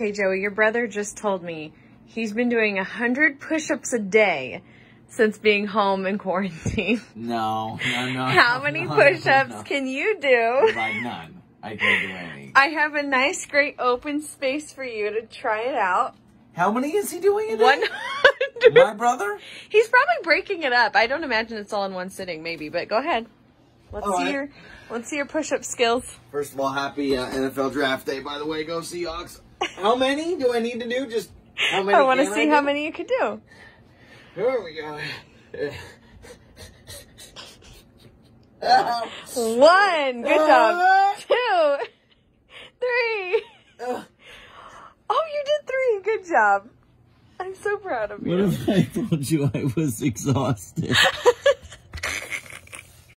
okay, Joey, your brother just told me he's been doing 100 push-ups a day since being home in quarantine. No, no, no. How no, many no, push-ups no. can you do? none. I can't do any. I have a nice, great open space for you to try it out. How many is he doing a day? 100. My brother? He's probably breaking it up. I don't imagine it's all in one sitting, maybe, but go ahead. Let's all see right. your let's see your push-up skills. First of all, happy uh, NFL draft day, by the way. Go Seahawks. How many do I need to do? Just how many? I want to see how many you could do. Here we go. Uh, One. Good uh, job. Two. Three. Uh, oh, you did three. Good job. I'm so proud of you. What if I told you I was exhausted?